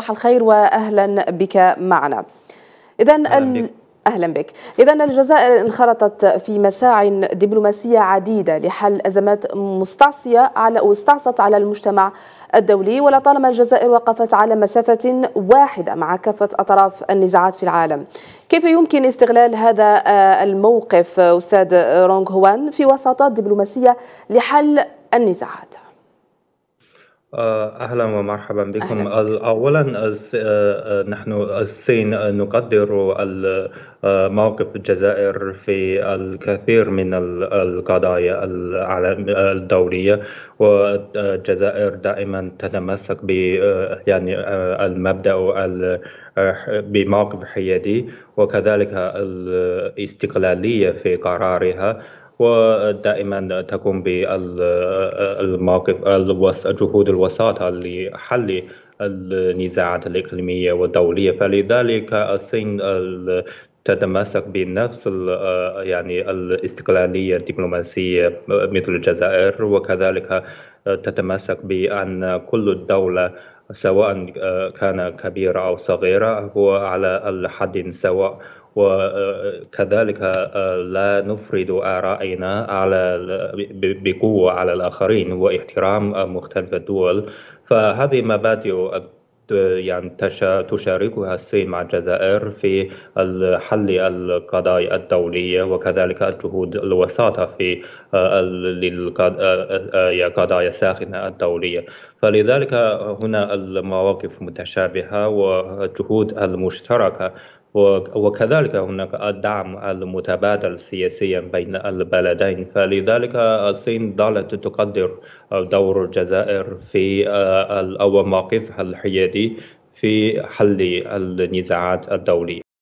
صباح الخير واهلا بك معنا. اذا اهلا بك. اذا الجزائر انخرطت في مساع دبلوماسيه عديده لحل ازمات مستعصيه على استعصت على المجتمع الدولي ولطالما الجزائر وقفت على مسافه واحده مع كافه اطراف النزاعات في العالم. كيف يمكن استغلال هذا آه، الموقف استاذ رونغ هوان في وساطات دبلوماسيه لحل النزاعات؟ آه، أهلا ومرحبا بكم أهلا أولا آه، آه، نحن الصين نقدر موقف الجزائر في الكثير من القضايا الدولية والجزائر دائما تتمسك ب يعني المبدأ بموقف حيادي وكذلك الاستقلالية في قرارها ودائما تقوم بالموقف جهود الوساطة لحل النزاعات الإقليمية والدولية فلذلك الصين تتمسك بنفس يعني الاستقلالية الدبلوماسية مثل الجزائر وكذلك تتمسك بأن كل دولة سواء آه، كان كبيرة أو صغيرة هو على الحد سواء وكذلك آه، آه، لا نفرض آرائنا على بقوة على الآخرين واحترام مختلف الدول فهذه مبادئ يعني تشاركها الصين مع الجزائر في حل القضايا الدولية وكذلك الجهود الوساطة في آه، القضايا آه، آه، الساخنة الدولية فلذلك هنا المواقف متشابهة والجهود المشتركة وكذلك هناك الدعم المتبادل سياسيا بين البلدين فلذلك الصين ظلت تقدر دور الجزائر في آه، أو موقفها الحيادي في حل النزاعات الدولية